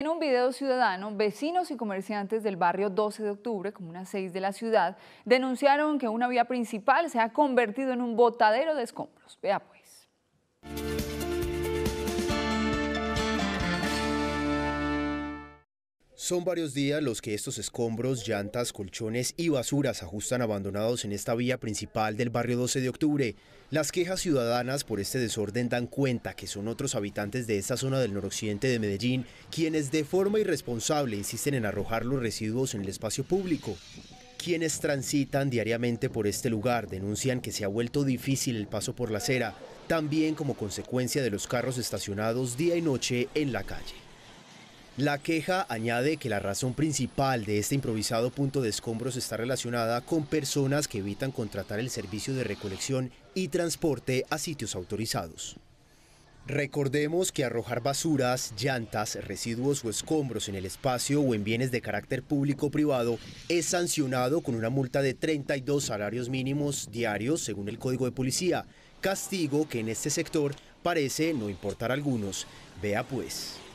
En un video ciudadano, vecinos y comerciantes del barrio 12 de octubre, como una 6 de la ciudad, denunciaron que una vía principal se ha convertido en un botadero de escombros. Vea pues. Son varios días los que estos escombros, llantas, colchones y basuras ajustan abandonados en esta vía principal del barrio 12 de octubre. Las quejas ciudadanas por este desorden dan cuenta que son otros habitantes de esta zona del noroccidente de Medellín quienes de forma irresponsable insisten en arrojar los residuos en el espacio público. Quienes transitan diariamente por este lugar denuncian que se ha vuelto difícil el paso por la acera, también como consecuencia de los carros estacionados día y noche en la calle. La queja añade que la razón principal de este improvisado punto de escombros está relacionada con personas que evitan contratar el servicio de recolección y transporte a sitios autorizados. Recordemos que arrojar basuras, llantas, residuos o escombros en el espacio o en bienes de carácter público o privado es sancionado con una multa de 32 salarios mínimos diarios según el Código de Policía, castigo que en este sector parece no importar algunos. Vea pues.